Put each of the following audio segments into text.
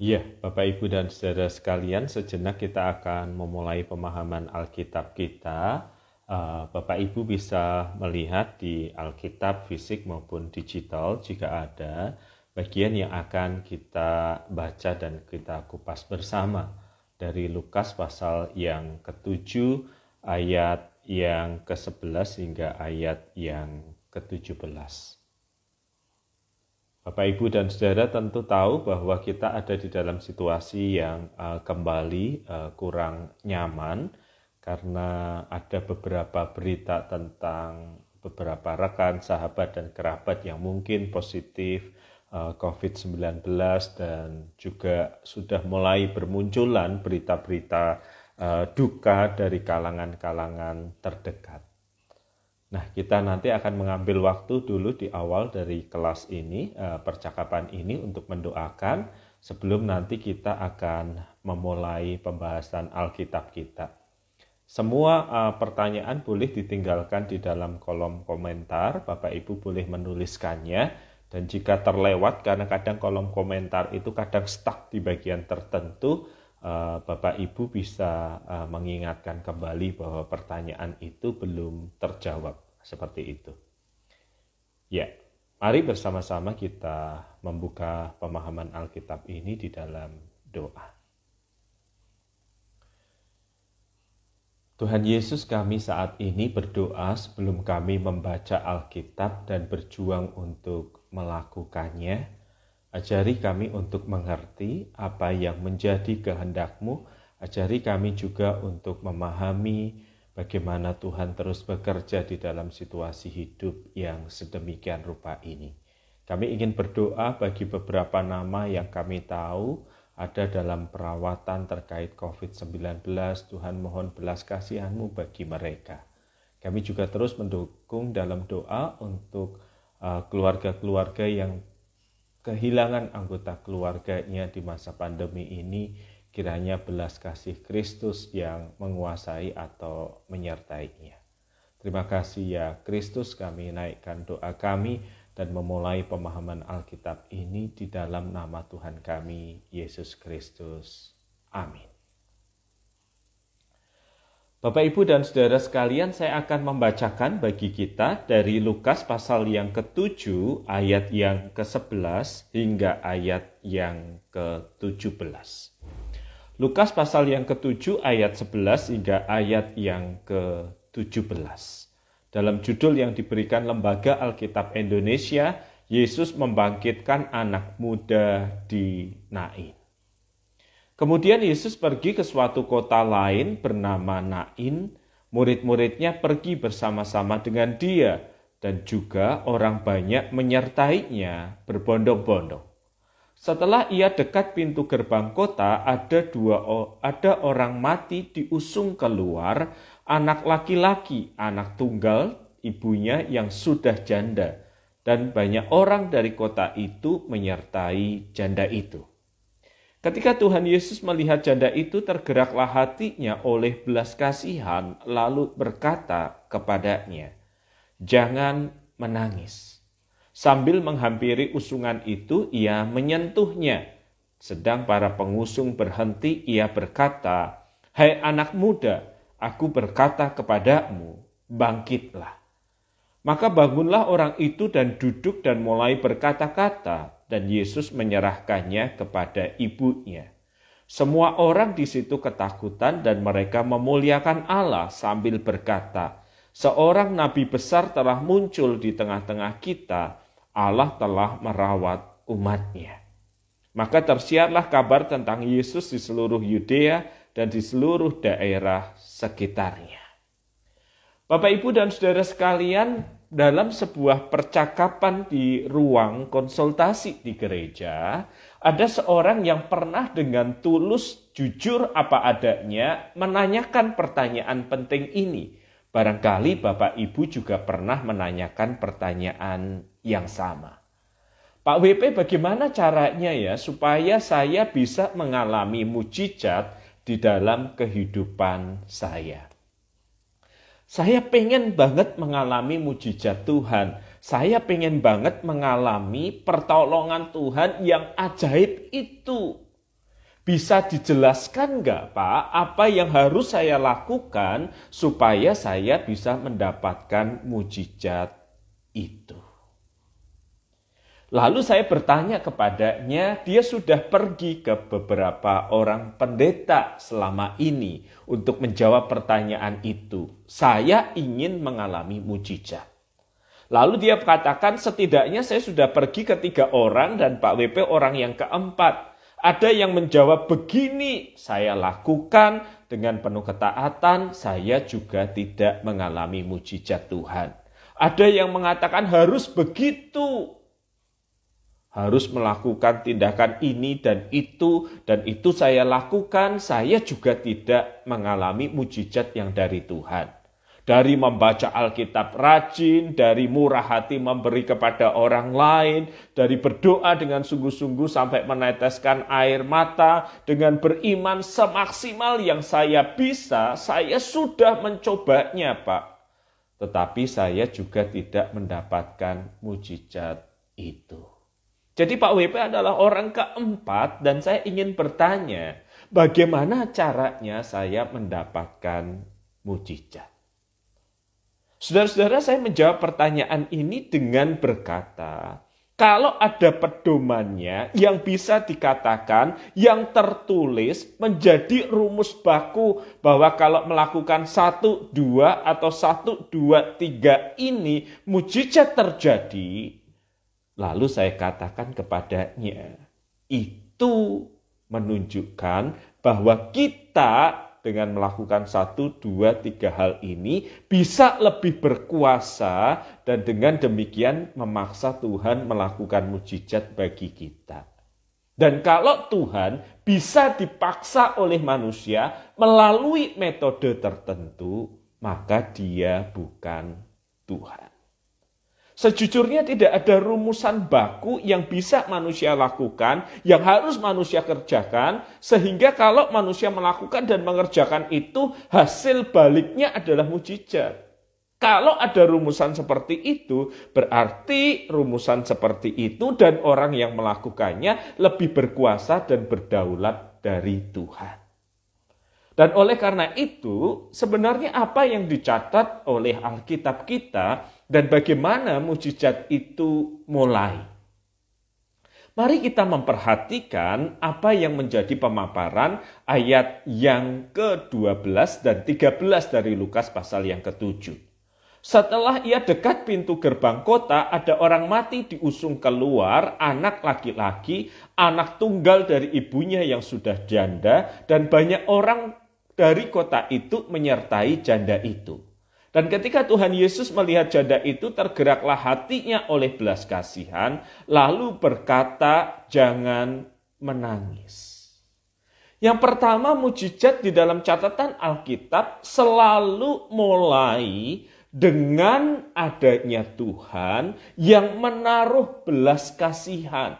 Ya, Bapak Ibu dan saudara sekalian, sejenak kita akan memulai pemahaman Alkitab kita. Eh, Bapak Ibu bisa melihat di Alkitab fisik maupun digital jika ada bagian yang akan kita baca dan kita kupas bersama dari Lukas pasal yang ke-7 ayat yang ke-11 hingga ayat yang ke-17. Bapak Ibu dan saudara tentu tahu bahwa kita ada di dalam situasi yang uh, kembali uh, kurang nyaman karena ada beberapa berita tentang beberapa rekan, sahabat dan kerabat yang mungkin positif uh, eh, COVID-19 dan juga sudah mulai bermunculan berita-berita uh, duka dari kalangan-kalangan terdekat. Nah, kita nanti akan mengambil waktu dulu di awal dari kelas ini, eh, percakapan ini untuk mendoakan sebelum nanti kita akan memulai pembahasan Alkitab kita. Semua eh, pertanyaan boleh ditinggalkan di dalam kolom komentar, Bapak Ibu boleh menuliskannya. Dan jika terlewat, karena kadang kolom komentar itu kadang stuck di bagian tertentu, Eh, Bapak Ibu bisa eh, mengingatkan kembali bahwa pertanyaan itu belum terjawab seperti itu. Ya, mari bersama-sama kita membuka pemahaman Alkitab ini di dalam doa. Tuhan Yesus kami saat ini berdoa sebelum kami membaca Alkitab dan berjuang untuk melakukannya Ajari kami untuk mengerti apa yang menjadi kehendakmu. Ajari kami juga untuk memahami bagaimana Tuhan terus bekerja di dalam situasi hidup yang sedemikian rupa ini. Kami ingin berdoa bagi beberapa nama yang kami tahu ada dalam perawatan terkait COVID-19. Tuhan mohon belas kasihanmu bagi mereka. Kami juga terus mendukung dalam doa untuk uh, keluarga-keluarga yang kehilangan anggota keluarganya di masa pandemi ini, kiranya belas kasih Kristus yang menguasai atau menyertainya. Terima kasih ya Kristus kami naikkan doa kami dan memulai pemahaman Alkitab ini di dalam nama Tuhan kami, Yesus Kristus. Amin. Bapak Ibu dan saudara sekalian, saya akan membacakan bagi kita dari Lukas pasal yang ke-7 ayat yang ke-11 hingga ayat yang ke-17. Lukas pasal yang ke-7 ayat 11 hingga ayat yang ke-17. Dalam judul yang diberikan Lembaga Alkitab Indonesia, Yesus membangkitkan anak muda di Nain. Kemudian Yesus pergi ke suatu kota lain bernama Nain. Murid-muridnya pergi bersama-sama dengan dia dan juga orang banyak menyertainya berbondong-bondong. Setelah ia dekat pintu gerbang kota, ada dua ada orang mati diusung keluar, anak laki-laki, anak tunggal, ibunya yang sudah janda, dan banyak orang dari kota itu menyertai janda itu. Ketika Tuhan Yesus melihat janda itu, tergeraklah hatinya oleh belas kasihan, lalu berkata kepadanya, "Jangan menangis." Sambil menghampiri usungan itu, ia menyentuhnya. Sedang para pengusung berhenti, ia berkata, "Hai hey anak muda, aku berkata kepadamu, bangkitlah." Maka bangunlah orang itu dan duduk dan mulai berkata-kata, dan Yesus menyerahkannya kepada ibunya. Semua orang di situ ketakutan dan mereka memuliakan Allah sambil berkata, "Seorang nabi besar telah muncul di tengah-tengah kita, Allah telah merawat umatnya." Maka tersiarlah kabar tentang Yesus di seluruh Yudea dan di seluruh daerah sekitarnya. Bapak, Ibu, dan saudara sekalian, dalam sebuah percakapan di ruang konsultasi di gereja, ada seorang yang pernah dengan tulus, jujur apa adanya, menanyakan pertanyaan penting ini. Barangkali Bapak Ibu juga pernah menanyakan pertanyaan yang sama. Pak WP bagaimana caranya ya supaya saya bisa mengalami mujizat di dalam kehidupan saya? Saya pengen banget mengalami mujizat Tuhan. Saya pengen banget mengalami pertolongan Tuhan yang ajaib itu. Bisa dijelaskan nggak Pak apa yang harus saya lakukan supaya saya bisa mendapatkan mujizat itu? Lalu saya bertanya kepadanya, dia sudah pergi ke beberapa orang pendeta selama ini untuk menjawab pertanyaan itu saya ingin mengalami mujizat. Lalu dia katakan setidaknya saya sudah pergi ke tiga orang dan Pak WP orang yang keempat. Ada yang menjawab begini, saya lakukan dengan penuh ketaatan, saya juga tidak mengalami mujizat Tuhan. Ada yang mengatakan harus begitu, harus melakukan tindakan ini dan itu, dan itu saya lakukan, saya juga tidak mengalami mujizat yang dari Tuhan dari membaca Alkitab rajin, dari murah hati memberi kepada orang lain, dari berdoa dengan sungguh-sungguh sampai meneteskan air mata, dengan beriman semaksimal yang saya bisa, saya sudah mencobanya, Pak. Tetapi saya juga tidak mendapatkan mujizat itu. Jadi Pak WP adalah orang keempat dan saya ingin bertanya, bagaimana caranya saya mendapatkan mujizat? Saudara-saudara, saya menjawab pertanyaan ini dengan berkata, kalau ada pedomannya yang bisa dikatakan, yang tertulis menjadi rumus baku bahwa kalau melakukan satu dua atau satu dua tiga ini mujizat terjadi, lalu saya katakan kepadanya, itu menunjukkan bahwa kita dengan melakukan satu, dua, tiga hal ini bisa lebih berkuasa dan dengan demikian memaksa Tuhan melakukan mujizat bagi kita. Dan kalau Tuhan bisa dipaksa oleh manusia melalui metode tertentu, maka dia bukan Tuhan. Sejujurnya tidak ada rumusan baku yang bisa manusia lakukan, yang harus manusia kerjakan, sehingga kalau manusia melakukan dan mengerjakan itu, hasil baliknya adalah mujizat. Kalau ada rumusan seperti itu, berarti rumusan seperti itu dan orang yang melakukannya lebih berkuasa dan berdaulat dari Tuhan. Dan oleh karena itu, sebenarnya apa yang dicatat oleh Alkitab kita dan bagaimana mujizat itu mulai. Mari kita memperhatikan apa yang menjadi pemaparan ayat yang ke-12 dan 13 dari Lukas pasal yang ke-7. Setelah ia dekat pintu gerbang kota, ada orang mati diusung keluar, anak laki-laki, anak tunggal dari ibunya yang sudah janda, dan banyak orang dari kota itu menyertai janda itu. Dan ketika Tuhan Yesus melihat janda itu, tergeraklah hatinya oleh belas kasihan, lalu berkata, "Jangan menangis." Yang pertama, mujizat di dalam catatan Alkitab selalu mulai dengan adanya Tuhan yang menaruh belas kasihan.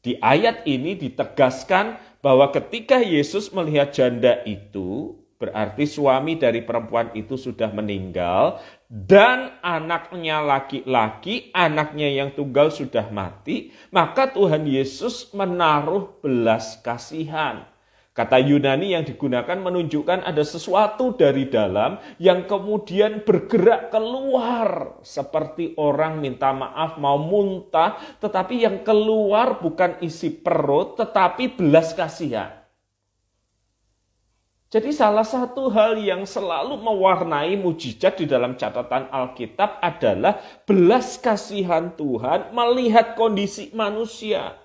Di ayat ini ditegaskan bahwa ketika Yesus melihat janda itu, Berarti suami dari perempuan itu sudah meninggal dan anaknya laki-laki, anaknya yang tunggal sudah mati, maka Tuhan Yesus menaruh belas kasihan. Kata Yunani yang digunakan menunjukkan ada sesuatu dari dalam yang kemudian bergerak keluar seperti orang minta maaf mau muntah, tetapi yang keluar bukan isi perut tetapi belas kasihan. Jadi salah satu hal yang selalu mewarnai mujizat di dalam catatan Alkitab adalah belas kasihan Tuhan melihat kondisi manusia.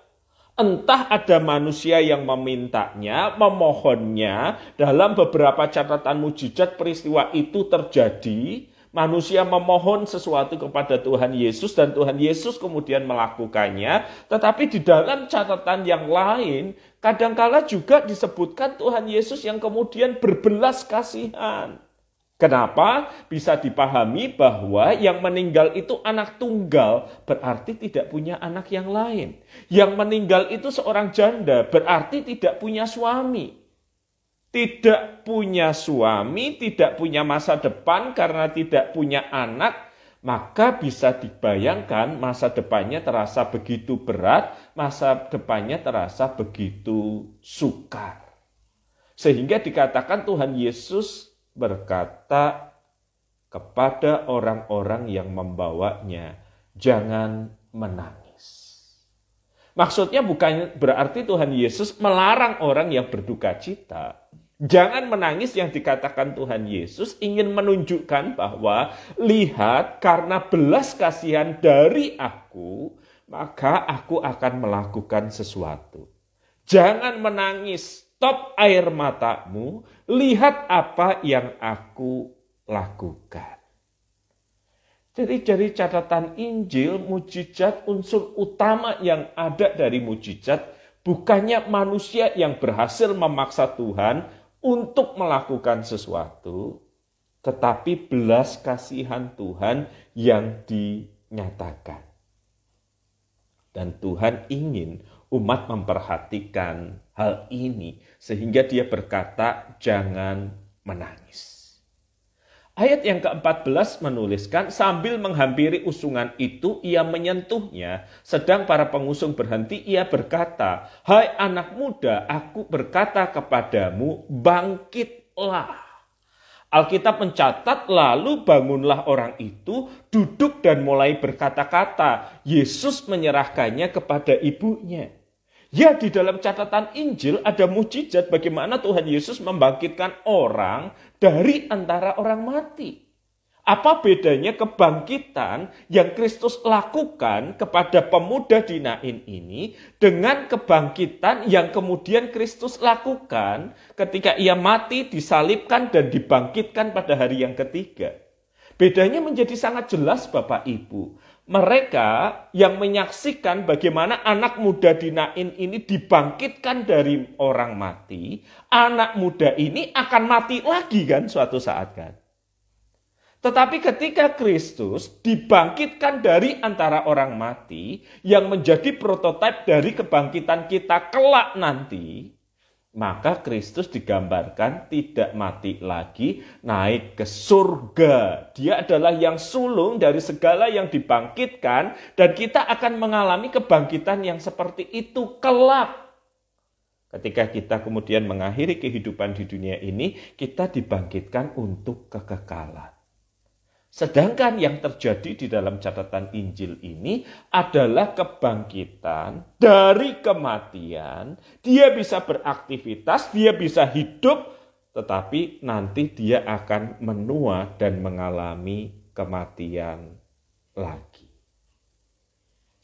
Entah ada manusia yang memintanya, memohonnya, dalam beberapa catatan mujizat peristiwa itu terjadi, manusia memohon sesuatu kepada Tuhan Yesus dan Tuhan Yesus kemudian melakukannya. Tetapi di dalam catatan yang lain, Kadangkala juga disebutkan Tuhan Yesus yang kemudian berbelas kasihan. Kenapa? Bisa dipahami bahwa yang meninggal itu anak tunggal, berarti tidak punya anak yang lain. Yang meninggal itu seorang janda, berarti tidak punya suami. Tidak punya suami, tidak punya masa depan karena tidak punya anak, maka bisa dibayangkan masa depannya terasa begitu berat, masa depannya terasa begitu sukar. Sehingga dikatakan Tuhan Yesus berkata kepada orang-orang yang membawanya, "Jangan menangis." Maksudnya bukan berarti Tuhan Yesus melarang orang yang berduka cita, Jangan menangis yang dikatakan Tuhan Yesus ingin menunjukkan bahwa lihat karena belas kasihan dari aku, maka aku akan melakukan sesuatu. Jangan menangis, stop air matamu, lihat apa yang aku lakukan. Jadi dari catatan Injil, mujizat unsur utama yang ada dari mujizat bukannya manusia yang berhasil memaksa Tuhan untuk melakukan sesuatu, tetapi belas kasihan Tuhan yang dinyatakan. Dan Tuhan ingin umat memperhatikan hal ini, sehingga Dia berkata, "Jangan menangis." Ayat yang ke-14 menuliskan, sambil menghampiri usungan itu, ia menyentuhnya. Sedang para pengusung berhenti, ia berkata, Hai anak muda, aku berkata kepadamu, bangkitlah. Alkitab mencatat, lalu bangunlah orang itu, duduk dan mulai berkata-kata. Yesus menyerahkannya kepada ibunya. Ya di dalam catatan Injil ada mujizat bagaimana Tuhan Yesus membangkitkan orang dari antara orang mati. Apa bedanya kebangkitan yang Kristus lakukan kepada pemuda di Nain ini dengan kebangkitan yang kemudian Kristus lakukan ketika ia mati, disalibkan, dan dibangkitkan pada hari yang ketiga? Bedanya menjadi sangat jelas Bapak Ibu mereka yang menyaksikan bagaimana anak muda dinain ini dibangkitkan dari orang mati, anak muda ini akan mati lagi kan suatu saat kan. Tetapi ketika Kristus dibangkitkan dari antara orang mati yang menjadi prototipe dari kebangkitan kita kelak nanti, maka Kristus digambarkan tidak mati lagi, naik ke surga. Dia adalah yang sulung dari segala yang dibangkitkan, dan kita akan mengalami kebangkitan yang seperti itu kelak. Ketika kita kemudian mengakhiri kehidupan di dunia ini, kita dibangkitkan untuk kekekalan. Sedangkan yang terjadi di dalam catatan Injil ini adalah kebangkitan dari kematian. Dia bisa beraktivitas, dia bisa hidup, tetapi nanti dia akan menua dan mengalami kematian lagi.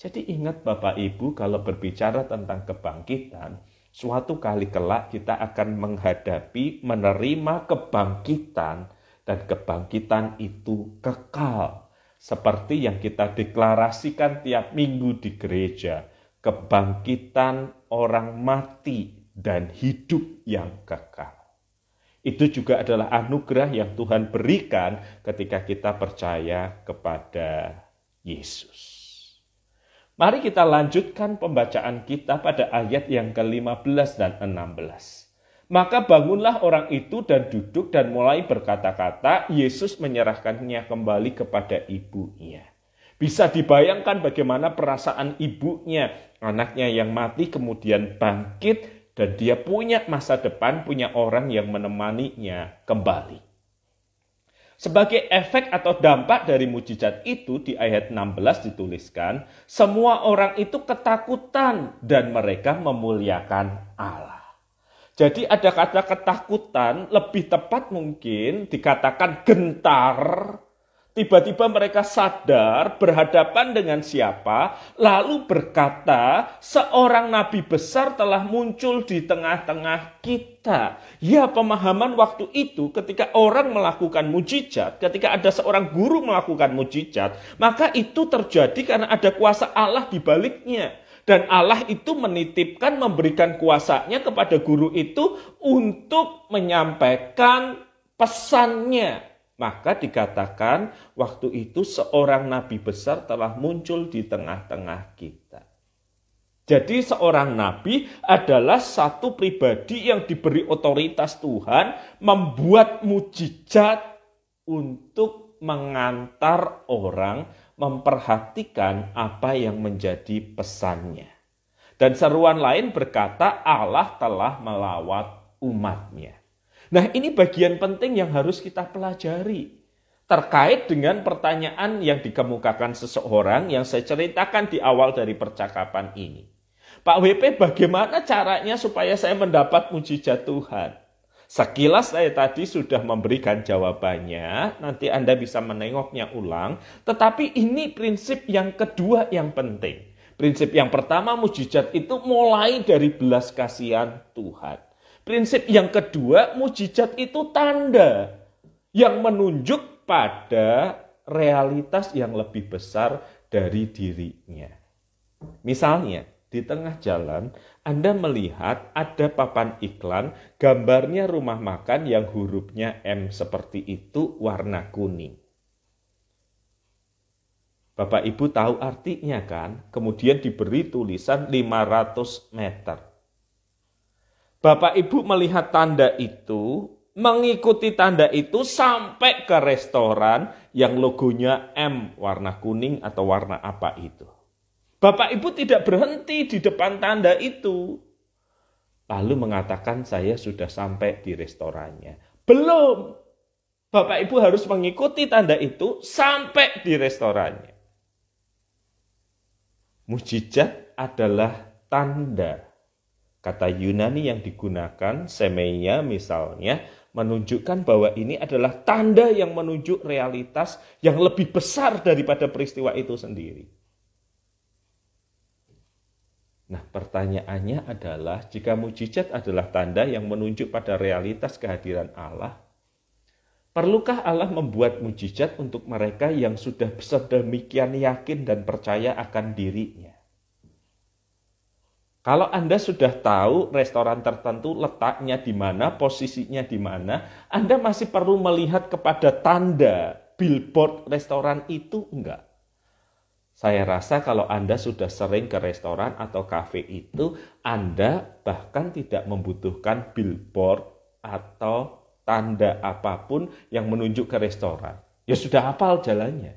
Jadi ingat Bapak Ibu kalau berbicara tentang kebangkitan, suatu kali kelak kita akan menghadapi menerima kebangkitan dan kebangkitan itu kekal. Seperti yang kita deklarasikan tiap minggu di gereja, kebangkitan orang mati dan hidup yang kekal. Itu juga adalah anugerah yang Tuhan berikan ketika kita percaya kepada Yesus. Mari kita lanjutkan pembacaan kita pada ayat yang ke-15 dan 16. Maka bangunlah orang itu dan duduk dan mulai berkata-kata, Yesus menyerahkannya kembali kepada ibunya. Bisa dibayangkan bagaimana perasaan ibunya, anaknya yang mati kemudian bangkit, dan dia punya masa depan, punya orang yang menemaninya kembali. Sebagai efek atau dampak dari mujizat itu di ayat 16 dituliskan, semua orang itu ketakutan dan mereka memuliakan Allah. Jadi ada kata ketakutan, lebih tepat mungkin dikatakan gentar. Tiba-tiba mereka sadar berhadapan dengan siapa, lalu berkata, seorang nabi besar telah muncul di tengah-tengah kita. Ya pemahaman waktu itu ketika orang melakukan mujizat, ketika ada seorang guru melakukan mujizat, maka itu terjadi karena ada kuasa Allah di baliknya dan Allah itu menitipkan, memberikan kuasanya kepada guru itu untuk menyampaikan pesannya. Maka dikatakan waktu itu seorang nabi besar telah muncul di tengah-tengah kita. Jadi seorang nabi adalah satu pribadi yang diberi otoritas Tuhan membuat mujizat untuk mengantar orang memperhatikan apa yang menjadi pesannya. Dan seruan lain berkata Allah telah melawat umatnya. Nah ini bagian penting yang harus kita pelajari terkait dengan pertanyaan yang dikemukakan seseorang yang saya ceritakan di awal dari percakapan ini. Pak WP bagaimana caranya supaya saya mendapat mujizat Tuhan? Sekilas saya tadi sudah memberikan jawabannya, nanti Anda bisa menengoknya ulang, tetapi ini prinsip yang kedua yang penting. Prinsip yang pertama mujizat itu mulai dari belas kasihan Tuhan. Prinsip yang kedua mujizat itu tanda yang menunjuk pada realitas yang lebih besar dari dirinya. Misalnya, di tengah jalan anda melihat ada papan iklan gambarnya rumah makan yang hurufnya M seperti itu warna kuning. Bapak Ibu tahu artinya kan? Kemudian diberi tulisan 500 meter. Bapak Ibu melihat tanda itu, mengikuti tanda itu sampai ke restoran yang logonya M warna kuning atau warna apa itu. Bapak Ibu tidak berhenti di depan tanda itu. Lalu mengatakan saya sudah sampai di restorannya. Belum. Bapak Ibu harus mengikuti tanda itu sampai di restorannya. Mujizat adalah tanda. Kata Yunani yang digunakan, semeia misalnya, menunjukkan bahwa ini adalah tanda yang menunjuk realitas yang lebih besar daripada peristiwa itu sendiri. Nah, pertanyaannya adalah jika mujizat adalah tanda yang menunjuk pada realitas kehadiran Allah, perlukah Allah membuat mujizat untuk mereka yang sudah sedemikian yakin dan percaya akan dirinya? Kalau Anda sudah tahu restoran tertentu letaknya di mana, posisinya di mana, Anda masih perlu melihat kepada tanda billboard restoran itu enggak? Saya rasa kalau Anda sudah sering ke restoran atau kafe itu, Anda bahkan tidak membutuhkan billboard atau tanda apapun yang menunjuk ke restoran. Ya sudah hafal jalannya.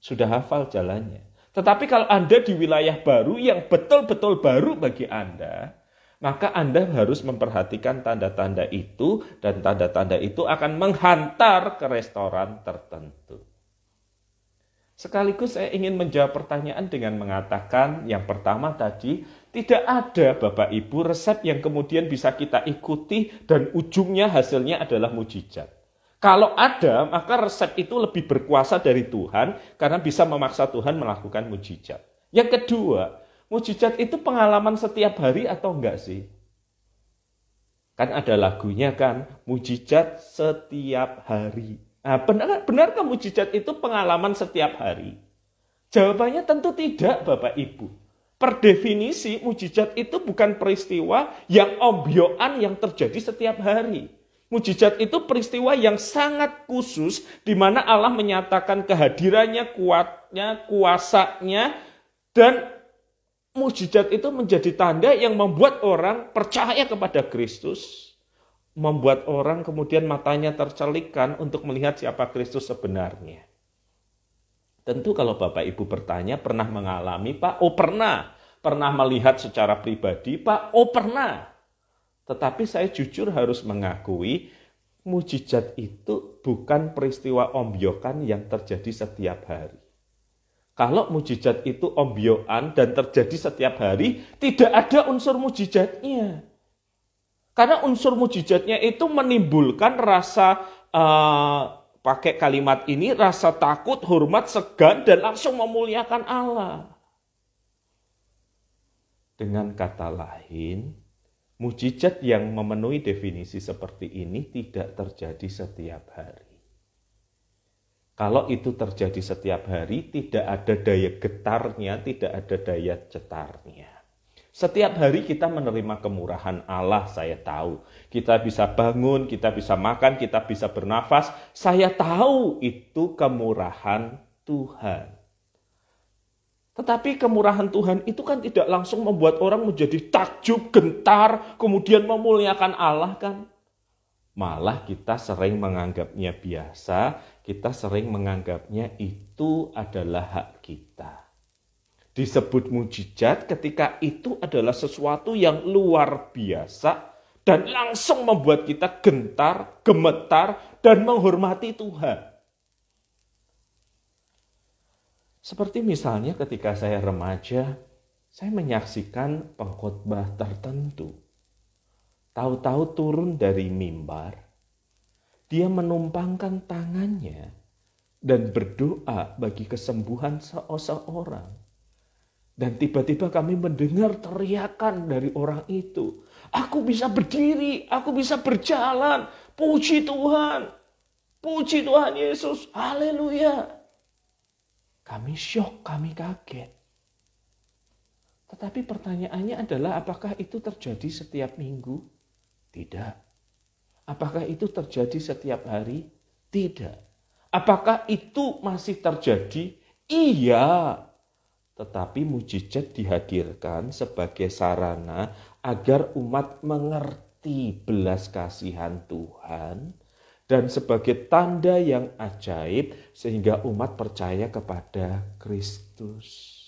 Sudah hafal jalannya. Tetapi kalau Anda di wilayah baru yang betul-betul baru bagi Anda, maka Anda harus memperhatikan tanda-tanda itu dan tanda-tanda itu akan menghantar ke restoran tertentu. Sekaligus saya ingin menjawab pertanyaan dengan mengatakan yang pertama tadi, tidak ada Bapak Ibu resep yang kemudian bisa kita ikuti dan ujungnya hasilnya adalah mujizat. Kalau ada, maka resep itu lebih berkuasa dari Tuhan karena bisa memaksa Tuhan melakukan mujizat. Yang kedua, mujizat itu pengalaman setiap hari atau enggak sih? Kan ada lagunya kan, mujizat setiap hari. Nah, benar, benarkah mujizat itu pengalaman setiap hari? Jawabannya tentu tidak, Bapak Ibu. Per definisi, mujizat itu bukan peristiwa yang obyoan yang terjadi setiap hari. Mujizat itu peristiwa yang sangat khusus di mana Allah menyatakan kehadirannya, kuatnya, kuasanya, dan mujizat itu menjadi tanda yang membuat orang percaya kepada Kristus, membuat orang kemudian matanya tercelikan untuk melihat siapa Kristus sebenarnya. Tentu kalau Bapak Ibu bertanya, pernah mengalami Pak? Oh pernah. Pernah melihat secara pribadi Pak? Oh pernah. Tetapi saya jujur harus mengakui, mujizat itu bukan peristiwa ombyokan yang terjadi setiap hari. Kalau mujizat itu ombyokan dan terjadi setiap hari, tidak ada unsur mujizatnya. Karena unsur mujizatnya itu menimbulkan rasa uh, pakai kalimat ini rasa takut, hormat, segan dan langsung memuliakan Allah. Dengan kata lain, mujizat yang memenuhi definisi seperti ini tidak terjadi setiap hari. Kalau itu terjadi setiap hari, tidak ada daya getarnya, tidak ada daya cetarnya. Setiap hari kita menerima kemurahan Allah, saya tahu. Kita bisa bangun, kita bisa makan, kita bisa bernafas. Saya tahu itu kemurahan Tuhan. Tetapi kemurahan Tuhan itu kan tidak langsung membuat orang menjadi takjub, gentar, kemudian memuliakan Allah kan. Malah kita sering menganggapnya biasa, kita sering menganggapnya itu adalah hak kita disebut mujizat ketika itu adalah sesuatu yang luar biasa dan langsung membuat kita gentar, gemetar, dan menghormati Tuhan. Seperti misalnya ketika saya remaja, saya menyaksikan pengkhotbah tertentu. Tahu-tahu turun dari mimbar, dia menumpangkan tangannya dan berdoa bagi kesembuhan seseorang. Dan tiba-tiba kami mendengar teriakan dari orang itu. Aku bisa berdiri, aku bisa berjalan. Puji Tuhan. Puji Tuhan Yesus. Haleluya. Kami syok, kami kaget. Tetapi pertanyaannya adalah apakah itu terjadi setiap minggu? Tidak. Apakah itu terjadi setiap hari? Tidak. Apakah itu masih terjadi? Iya, tetapi mujizat dihadirkan sebagai sarana agar umat mengerti belas kasihan Tuhan dan sebagai tanda yang ajaib sehingga umat percaya kepada Kristus.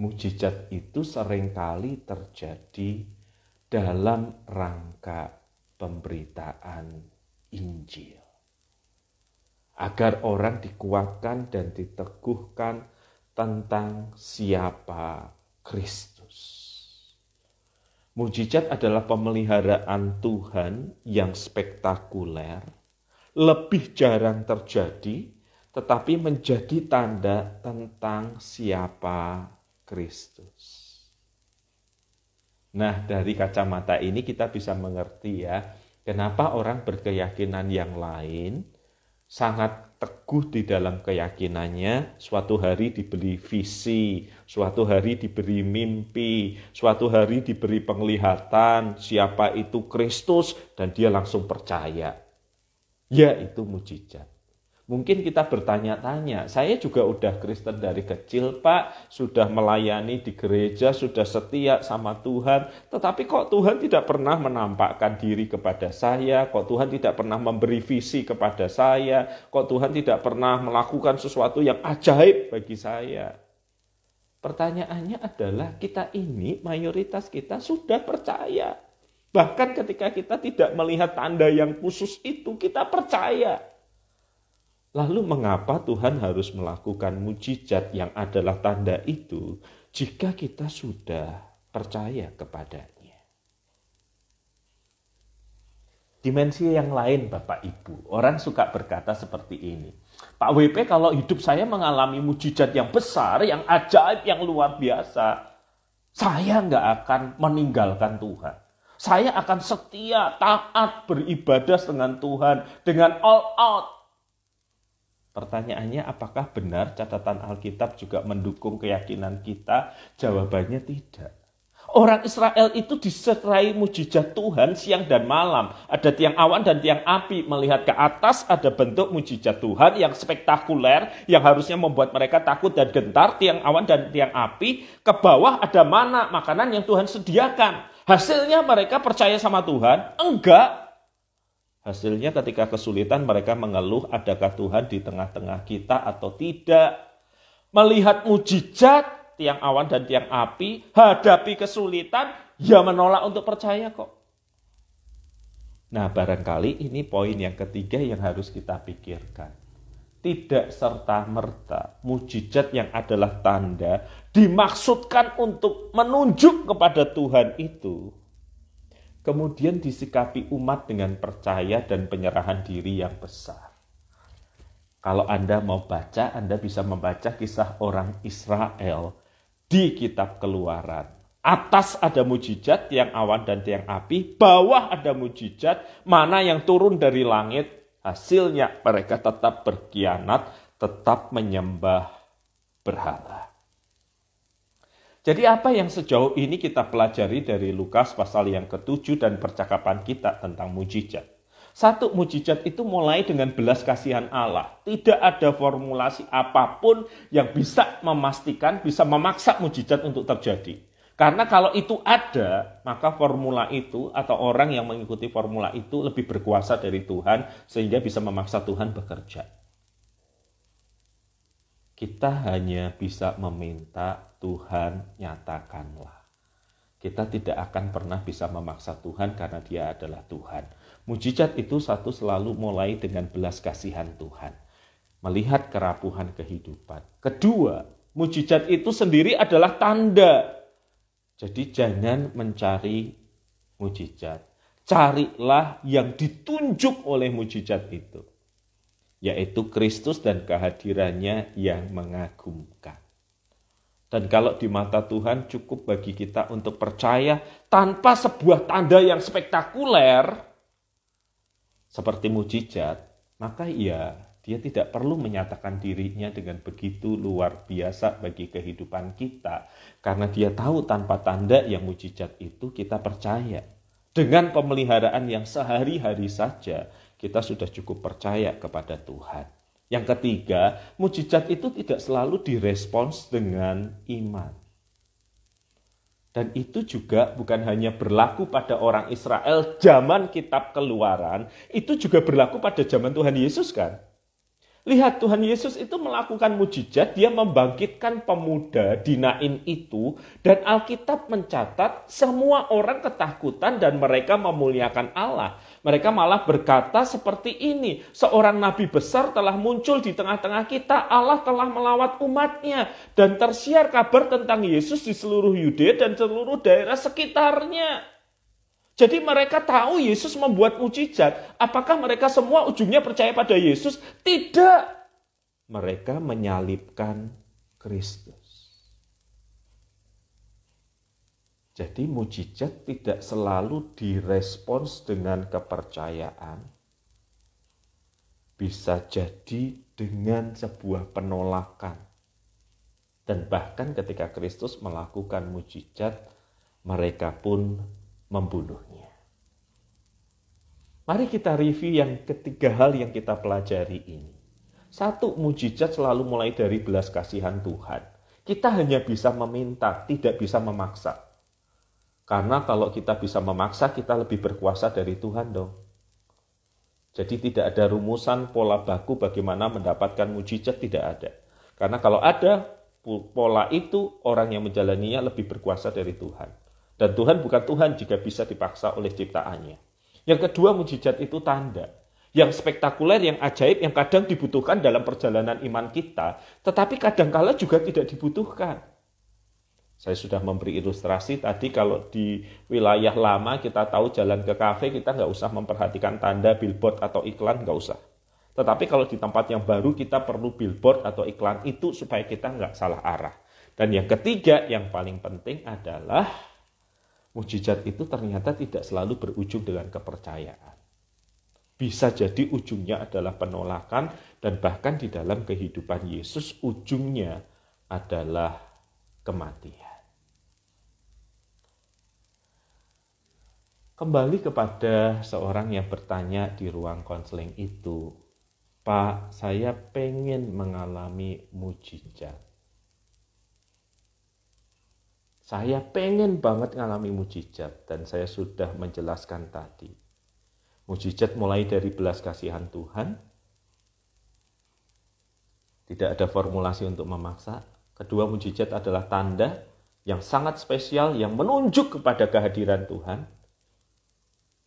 Mujizat itu seringkali terjadi dalam rangka pemberitaan Injil. Agar orang dikuatkan dan diteguhkan tentang siapa Kristus. Mujizat adalah pemeliharaan Tuhan yang spektakuler, lebih jarang terjadi, tetapi menjadi tanda tentang siapa Kristus. Nah, dari kacamata ini kita bisa mengerti ya, kenapa orang berkeyakinan yang lain sangat teguh di dalam keyakinannya, suatu hari diberi visi, suatu hari diberi mimpi, suatu hari diberi penglihatan siapa itu Kristus dan dia langsung percaya. Yaitu mujizat. Mungkin kita bertanya-tanya, saya juga udah Kristen dari kecil, Pak, sudah melayani di gereja, sudah setia sama Tuhan, tetapi kok Tuhan tidak pernah menampakkan diri kepada saya, kok Tuhan tidak pernah memberi visi kepada saya, kok Tuhan tidak pernah melakukan sesuatu yang ajaib bagi saya. Pertanyaannya adalah kita ini mayoritas kita sudah percaya. Bahkan ketika kita tidak melihat tanda yang khusus itu, kita percaya Lalu mengapa Tuhan harus melakukan mujizat yang adalah tanda itu jika kita sudah percaya kepadanya? Dimensi yang lain Bapak Ibu, orang suka berkata seperti ini. Pak WP kalau hidup saya mengalami mujizat yang besar, yang ajaib, yang luar biasa, saya nggak akan meninggalkan Tuhan. Saya akan setia, taat, beribadah dengan Tuhan, dengan all out, Pertanyaannya apakah benar catatan Alkitab juga mendukung keyakinan kita? Jawabannya tidak. Orang Israel itu diserai mujizat Tuhan siang dan malam. Ada tiang awan dan tiang api melihat ke atas ada bentuk mujizat Tuhan yang spektakuler yang harusnya membuat mereka takut dan gentar tiang awan dan tiang api. Ke bawah ada mana makanan yang Tuhan sediakan. Hasilnya mereka percaya sama Tuhan? Enggak. Hasilnya ketika kesulitan mereka mengeluh adakah Tuhan di tengah-tengah kita atau tidak. Melihat mujizat tiang awan dan tiang api, hadapi kesulitan, ya menolak untuk percaya kok. Nah barangkali ini poin yang ketiga yang harus kita pikirkan. Tidak serta-merta mujizat yang adalah tanda dimaksudkan untuk menunjuk kepada Tuhan itu kemudian disikapi umat dengan percaya dan penyerahan diri yang besar. Kalau Anda mau baca, Anda bisa membaca kisah orang Israel di kitab keluaran. Atas ada mujizat yang awan dan tiang api, bawah ada mujizat mana yang turun dari langit. Hasilnya mereka tetap berkianat, tetap menyembah berhala. Jadi apa yang sejauh ini kita pelajari dari Lukas pasal yang ketujuh dan percakapan kita tentang mujizat? Satu, mujizat itu mulai dengan belas kasihan Allah. Tidak ada formulasi apapun yang bisa memastikan, bisa memaksa mujizat untuk terjadi. Karena kalau itu ada, maka formula itu atau orang yang mengikuti formula itu lebih berkuasa dari Tuhan sehingga bisa memaksa Tuhan bekerja kita hanya bisa meminta Tuhan nyatakanlah. Kita tidak akan pernah bisa memaksa Tuhan karena dia adalah Tuhan. Mujizat itu satu selalu mulai dengan belas kasihan Tuhan. Melihat kerapuhan kehidupan. Kedua, mujizat itu sendiri adalah tanda. Jadi jangan mencari mujizat. Carilah yang ditunjuk oleh mujizat itu yaitu Kristus dan kehadirannya yang mengagumkan. Dan kalau di mata Tuhan cukup bagi kita untuk percaya tanpa sebuah tanda yang spektakuler seperti mujizat, maka Ia dia tidak perlu menyatakan dirinya dengan begitu luar biasa bagi kehidupan kita karena dia tahu tanpa tanda yang mujizat itu kita percaya. Dengan pemeliharaan yang sehari-hari saja kita sudah cukup percaya kepada Tuhan. Yang ketiga, mujizat itu tidak selalu direspons dengan iman. Dan itu juga bukan hanya berlaku pada orang Israel zaman kitab keluaran, itu juga berlaku pada zaman Tuhan Yesus kan? Lihat Tuhan Yesus itu melakukan mujizat, dia membangkitkan pemuda di itu dan Alkitab mencatat semua orang ketakutan dan mereka memuliakan Allah. Mereka malah berkata seperti ini, seorang nabi besar telah muncul di tengah-tengah kita, Allah telah melawat umatnya, dan tersiar kabar tentang Yesus di seluruh Yudea dan seluruh daerah sekitarnya. Jadi mereka tahu Yesus membuat mujizat. Apakah mereka semua ujungnya percaya pada Yesus? Tidak. Mereka menyalibkan Kristus. Jadi mujizat tidak selalu direspons dengan kepercayaan. Bisa jadi dengan sebuah penolakan. Dan bahkan ketika Kristus melakukan mujizat, mereka pun membunuhnya. Mari kita review yang ketiga hal yang kita pelajari ini. Satu, mujizat selalu mulai dari belas kasihan Tuhan. Kita hanya bisa meminta, tidak bisa memaksa. Karena kalau kita bisa memaksa, kita lebih berkuasa dari Tuhan dong. Jadi tidak ada rumusan pola baku bagaimana mendapatkan mujizat, tidak ada. Karena kalau ada pola itu, orang yang menjalaninya lebih berkuasa dari Tuhan. Dan Tuhan bukan Tuhan jika bisa dipaksa oleh ciptaannya. Yang kedua, mujizat itu tanda. Yang spektakuler, yang ajaib, yang kadang dibutuhkan dalam perjalanan iman kita. Tetapi kadangkala juga tidak dibutuhkan. Saya sudah memberi ilustrasi tadi kalau di wilayah lama kita tahu jalan ke kafe kita nggak usah memperhatikan tanda billboard atau iklan nggak usah. Tetapi kalau di tempat yang baru kita perlu billboard atau iklan itu supaya kita nggak salah arah. Dan yang ketiga yang paling penting adalah mujizat itu ternyata tidak selalu berujung dengan kepercayaan. Bisa jadi ujungnya adalah penolakan dan bahkan di dalam kehidupan Yesus ujungnya adalah kematian. kembali kepada seorang yang bertanya di ruang konseling itu, Pak, saya pengen mengalami mujizat. Saya pengen banget mengalami mujizat dan saya sudah menjelaskan tadi. Mujizat mulai dari belas kasihan Tuhan. Tidak ada formulasi untuk memaksa. Kedua mujizat adalah tanda yang sangat spesial yang menunjuk kepada kehadiran Tuhan.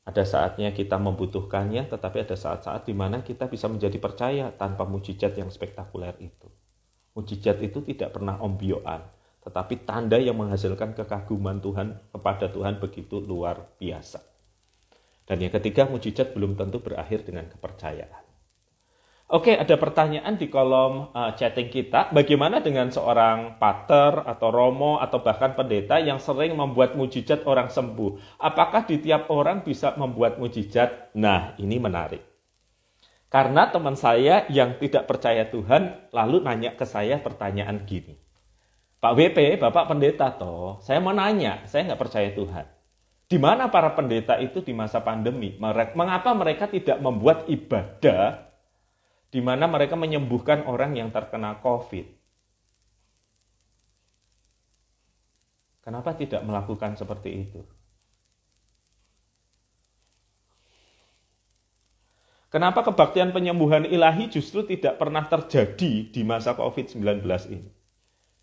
Ada saatnya kita membutuhkannya, tetapi ada saat-saat di mana kita bisa menjadi percaya tanpa mujizat yang spektakuler itu. Mujizat itu tidak pernah ombioan, tetapi tanda yang menghasilkan kekaguman Tuhan kepada Tuhan begitu luar biasa. Dan yang ketiga, mujizat belum tentu berakhir dengan kepercayaan. Oke, ada pertanyaan di kolom uh, chatting kita. Bagaimana dengan seorang pater atau romo atau bahkan pendeta yang sering membuat mujizat orang sembuh? Apakah di tiap orang bisa membuat mujizat? Nah, ini menarik. Karena teman saya yang tidak percaya Tuhan lalu nanya ke saya pertanyaan gini. Pak WP, Bapak pendeta toh, saya mau nanya, saya nggak percaya Tuhan. Di mana para pendeta itu di masa pandemi? Mengapa mereka tidak membuat ibadah di mana mereka menyembuhkan orang yang terkena COVID. Kenapa tidak melakukan seperti itu? Kenapa kebaktian penyembuhan ilahi justru tidak pernah terjadi di masa COVID-19 ini?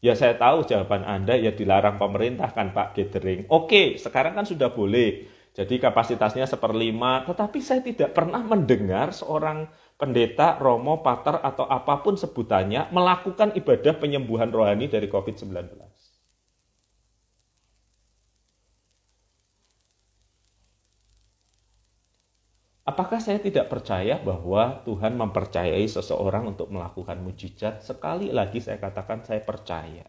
Ya saya tahu jawaban Anda ya dilarang pemerintah kan Pak gathering. Oke, sekarang kan sudah boleh. Jadi kapasitasnya seperlima, tetapi saya tidak pernah mendengar seorang pendeta, romo, pater, atau apapun sebutannya melakukan ibadah penyembuhan rohani dari COVID-19. Apakah saya tidak percaya bahwa Tuhan mempercayai seseorang untuk melakukan mujizat? Sekali lagi saya katakan saya percaya.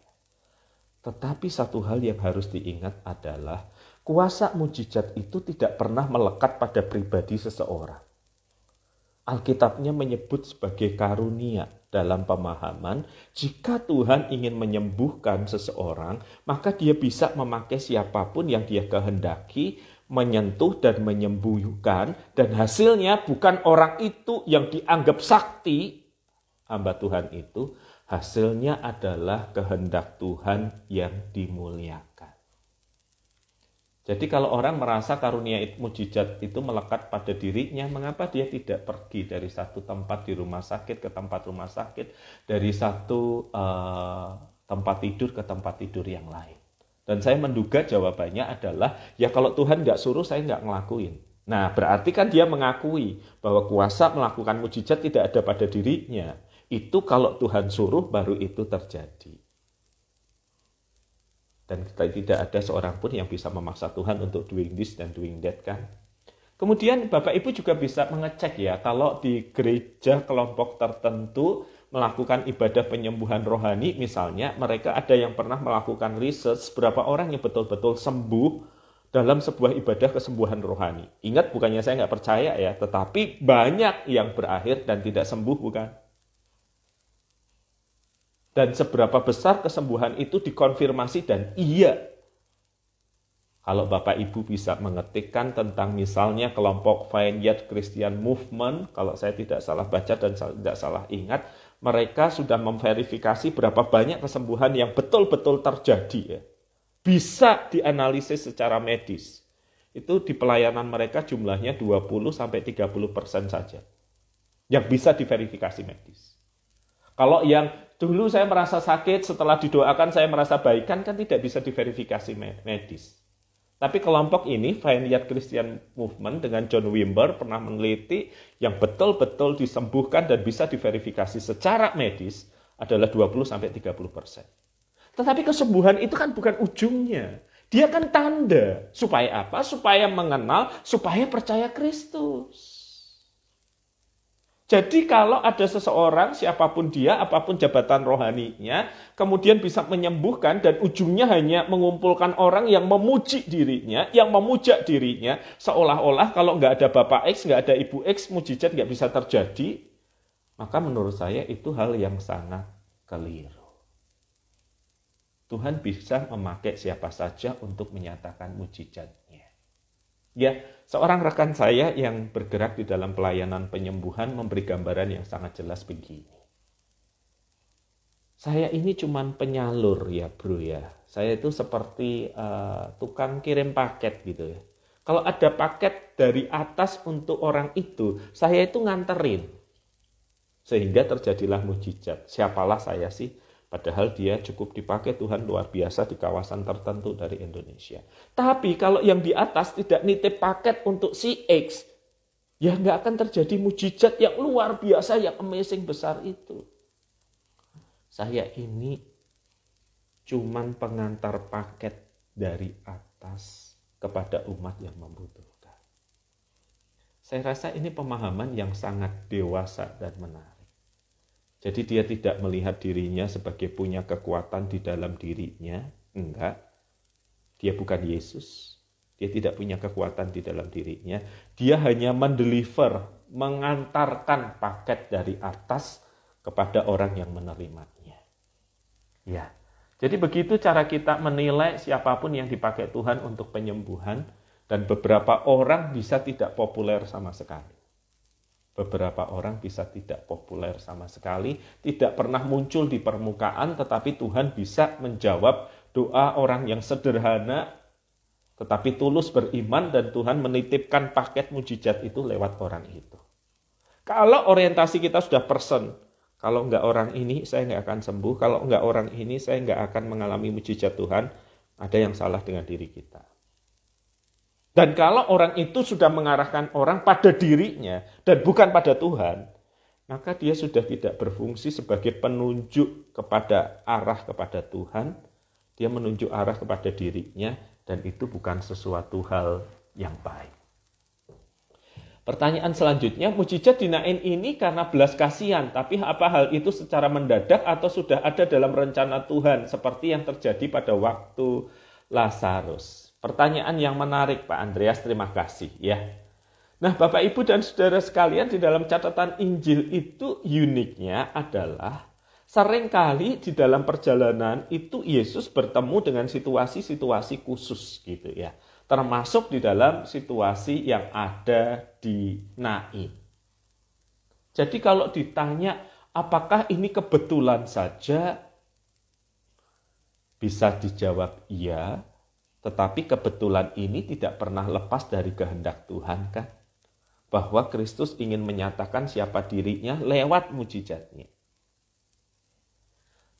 Tetapi satu hal yang harus diingat adalah kuasa mujizat itu tidak pernah melekat pada pribadi seseorang. Alkitabnya menyebut sebagai karunia dalam pemahaman jika Tuhan ingin menyembuhkan seseorang, maka dia bisa memakai siapapun yang dia kehendaki, menyentuh dan menyembuhkan dan hasilnya bukan orang itu yang dianggap sakti hamba Tuhan itu, hasilnya adalah kehendak Tuhan yang dimuliakan. Jadi kalau orang merasa karunia itu mujizat itu melekat pada dirinya, mengapa dia tidak pergi dari satu tempat di rumah sakit ke tempat rumah sakit, dari satu uh, tempat tidur ke tempat tidur yang lain? Dan saya menduga jawabannya adalah, ya kalau Tuhan nggak suruh, saya nggak ngelakuin. Nah, berarti kan dia mengakui bahwa kuasa melakukan mujizat tidak ada pada dirinya. Itu kalau Tuhan suruh, baru itu terjadi. Dan kita tidak ada seorang pun yang bisa memaksa Tuhan untuk doing this dan doing that kan. Kemudian Bapak Ibu juga bisa mengecek ya kalau di gereja kelompok tertentu melakukan ibadah penyembuhan rohani misalnya mereka ada yang pernah melakukan research, berapa orang yang betul-betul sembuh dalam sebuah ibadah kesembuhan rohani. Ingat bukannya saya nggak percaya ya, tetapi banyak yang berakhir dan tidak sembuh bukan? dan seberapa besar kesembuhan itu dikonfirmasi dan iya. Kalau Bapak Ibu bisa mengetikkan tentang misalnya kelompok Vineyard Christian Movement, kalau saya tidak salah baca dan tidak salah ingat, mereka sudah memverifikasi berapa banyak kesembuhan yang betul-betul terjadi. Ya. Bisa dianalisis secara medis. Itu di pelayanan mereka jumlahnya 20-30 persen saja. Yang bisa diverifikasi medis. Kalau yang Dulu saya merasa sakit, setelah didoakan saya merasa baik, kan, kan tidak bisa diverifikasi medis. Tapi kelompok ini, Vineyard Christian Movement dengan John Wimber pernah meneliti yang betul-betul disembuhkan dan bisa diverifikasi secara medis adalah 20-30 persen. Tetapi kesembuhan itu kan bukan ujungnya. Dia kan tanda. Supaya apa? Supaya mengenal, supaya percaya Kristus. Jadi kalau ada seseorang, siapapun dia, apapun jabatan rohaninya, kemudian bisa menyembuhkan dan ujungnya hanya mengumpulkan orang yang memuji dirinya, yang memuja dirinya, seolah-olah kalau nggak ada Bapak X, nggak ada Ibu X, mujizat nggak bisa terjadi, maka menurut saya itu hal yang sangat keliru. Tuhan bisa memakai siapa saja untuk menyatakan mujizat Ya, seorang rekan saya yang bergerak di dalam pelayanan penyembuhan memberi gambaran yang sangat jelas begini. Saya ini cuma penyalur ya bro ya. Saya itu seperti uh, tukang kirim paket gitu ya. Kalau ada paket dari atas untuk orang itu, saya itu nganterin. Sehingga terjadilah mujizat. Siapalah saya sih? Padahal dia cukup dipakai Tuhan luar biasa di kawasan tertentu dari Indonesia. Tapi kalau yang di atas tidak nitip paket untuk si X, ya nggak akan terjadi mujizat yang luar biasa, yang amazing besar itu. Saya ini cuman pengantar paket dari atas kepada umat yang membutuhkan. Saya rasa ini pemahaman yang sangat dewasa dan menarik. Jadi dia tidak melihat dirinya sebagai punya kekuatan di dalam dirinya, enggak. Dia bukan Yesus. Dia tidak punya kekuatan di dalam dirinya. Dia hanya mendeliver, mengantarkan paket dari atas kepada orang yang menerimanya. Ya. Jadi begitu cara kita menilai siapapun yang dipakai Tuhan untuk penyembuhan dan beberapa orang bisa tidak populer sama sekali. Beberapa orang bisa tidak populer sama sekali, tidak pernah muncul di permukaan, tetapi Tuhan bisa menjawab doa orang yang sederhana, tetapi tulus beriman, dan Tuhan menitipkan paket mujizat itu lewat orang itu. Kalau orientasi kita sudah person, kalau enggak orang ini saya enggak akan sembuh, kalau enggak orang ini saya enggak akan mengalami mujizat Tuhan, ada yang salah dengan diri kita. Dan kalau orang itu sudah mengarahkan orang pada dirinya dan bukan pada Tuhan, maka dia sudah tidak berfungsi sebagai penunjuk kepada arah kepada Tuhan. Dia menunjuk arah kepada dirinya dan itu bukan sesuatu hal yang baik. Pertanyaan selanjutnya, mujizat dinain ini karena belas kasihan, tapi apa hal itu secara mendadak atau sudah ada dalam rencana Tuhan seperti yang terjadi pada waktu Lazarus? Pertanyaan yang menarik Pak Andreas, terima kasih ya. Nah Bapak Ibu dan Saudara sekalian di dalam catatan Injil itu uniknya adalah seringkali di dalam perjalanan itu Yesus bertemu dengan situasi-situasi khusus gitu ya. Termasuk di dalam situasi yang ada di Nain. Jadi kalau ditanya apakah ini kebetulan saja bisa dijawab iya tetapi kebetulan ini tidak pernah lepas dari kehendak Tuhan kan? Bahwa Kristus ingin menyatakan siapa dirinya lewat mujizatnya.